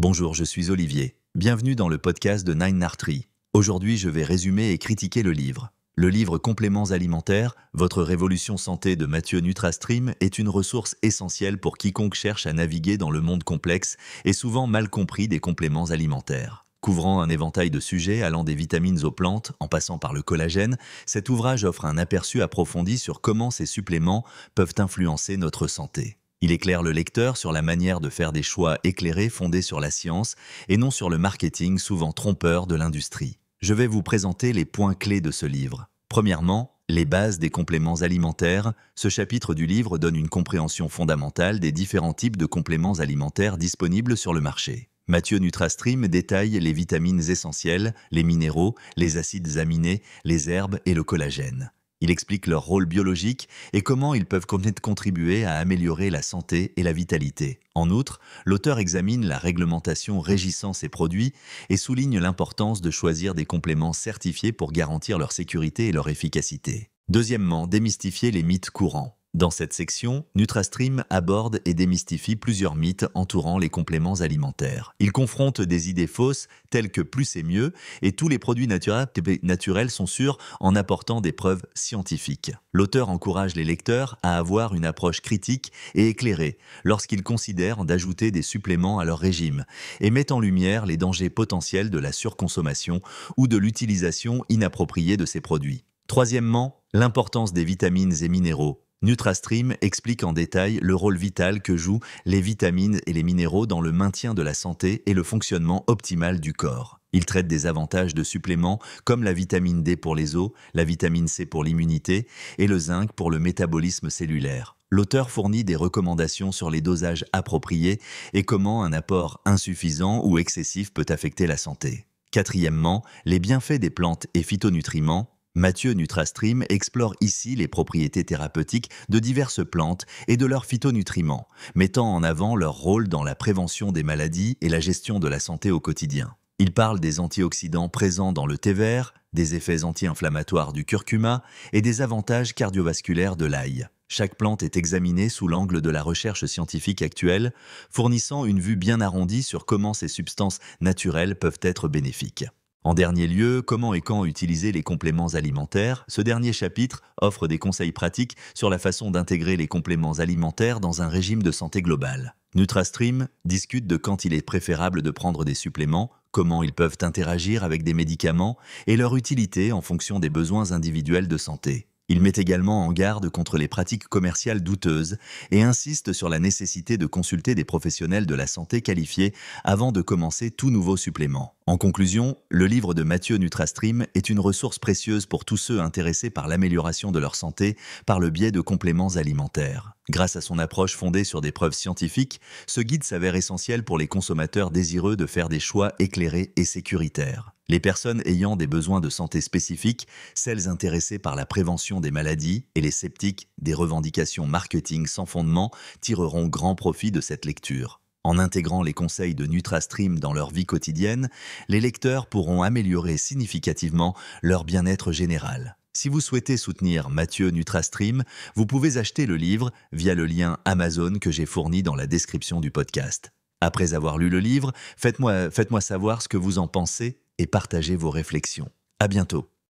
Bonjour, je suis Olivier. Bienvenue dans le podcast de Nine Nartri. Aujourd'hui, je vais résumer et critiquer le livre. Le livre Compléments alimentaires, votre révolution santé de Mathieu Nutrastream est une ressource essentielle pour quiconque cherche à naviguer dans le monde complexe et souvent mal compris des compléments alimentaires. Couvrant un éventail de sujets allant des vitamines aux plantes en passant par le collagène, cet ouvrage offre un aperçu approfondi sur comment ces suppléments peuvent influencer notre santé. Il éclaire le lecteur sur la manière de faire des choix éclairés fondés sur la science et non sur le marketing souvent trompeur de l'industrie. Je vais vous présenter les points clés de ce livre. Premièrement, les bases des compléments alimentaires. Ce chapitre du livre donne une compréhension fondamentale des différents types de compléments alimentaires disponibles sur le marché. Mathieu Nutrastream détaille les vitamines essentielles, les minéraux, les acides aminés, les herbes et le collagène. Il explique leur rôle biologique et comment ils peuvent contribuer à améliorer la santé et la vitalité. En outre, l'auteur examine la réglementation régissant ces produits et souligne l'importance de choisir des compléments certifiés pour garantir leur sécurité et leur efficacité. Deuxièmement, démystifier les mythes courants. Dans cette section, NutraStream aborde et démystifie plusieurs mythes entourant les compléments alimentaires. Il confronte des idées fausses telles que plus c'est mieux et tous les produits naturels sont sûrs en apportant des preuves scientifiques. L'auteur encourage les lecteurs à avoir une approche critique et éclairée lorsqu'ils considèrent d'ajouter des suppléments à leur régime et met en lumière les dangers potentiels de la surconsommation ou de l'utilisation inappropriée de ces produits. Troisièmement, l'importance des vitamines et minéraux NutraStream explique en détail le rôle vital que jouent les vitamines et les minéraux dans le maintien de la santé et le fonctionnement optimal du corps. Il traite des avantages de suppléments comme la vitamine D pour les os, la vitamine C pour l'immunité et le zinc pour le métabolisme cellulaire. L'auteur fournit des recommandations sur les dosages appropriés et comment un apport insuffisant ou excessif peut affecter la santé. Quatrièmement, les bienfaits des plantes et phytonutriments Mathieu NutraStream explore ici les propriétés thérapeutiques de diverses plantes et de leurs phytonutriments, mettant en avant leur rôle dans la prévention des maladies et la gestion de la santé au quotidien. Il parle des antioxydants présents dans le thé vert, des effets anti-inflammatoires du curcuma et des avantages cardiovasculaires de l'ail. Chaque plante est examinée sous l'angle de la recherche scientifique actuelle, fournissant une vue bien arrondie sur comment ces substances naturelles peuvent être bénéfiques. En dernier lieu, comment et quand utiliser les compléments alimentaires Ce dernier chapitre offre des conseils pratiques sur la façon d'intégrer les compléments alimentaires dans un régime de santé global. NutraStream discute de quand il est préférable de prendre des suppléments, comment ils peuvent interagir avec des médicaments et leur utilité en fonction des besoins individuels de santé. Il met également en garde contre les pratiques commerciales douteuses et insiste sur la nécessité de consulter des professionnels de la santé qualifiés avant de commencer tout nouveau supplément. En conclusion, le livre de Mathieu Nutrastream est une ressource précieuse pour tous ceux intéressés par l'amélioration de leur santé par le biais de compléments alimentaires. Grâce à son approche fondée sur des preuves scientifiques, ce guide s'avère essentiel pour les consommateurs désireux de faire des choix éclairés et sécuritaires les personnes ayant des besoins de santé spécifiques, celles intéressées par la prévention des maladies et les sceptiques des revendications marketing sans fondement tireront grand profit de cette lecture. En intégrant les conseils de NutraStream dans leur vie quotidienne, les lecteurs pourront améliorer significativement leur bien-être général. Si vous souhaitez soutenir Mathieu NutraStream, vous pouvez acheter le livre via le lien Amazon que j'ai fourni dans la description du podcast. Après avoir lu le livre, faites-moi savoir ce que vous en pensez et partagez vos réflexions. À bientôt.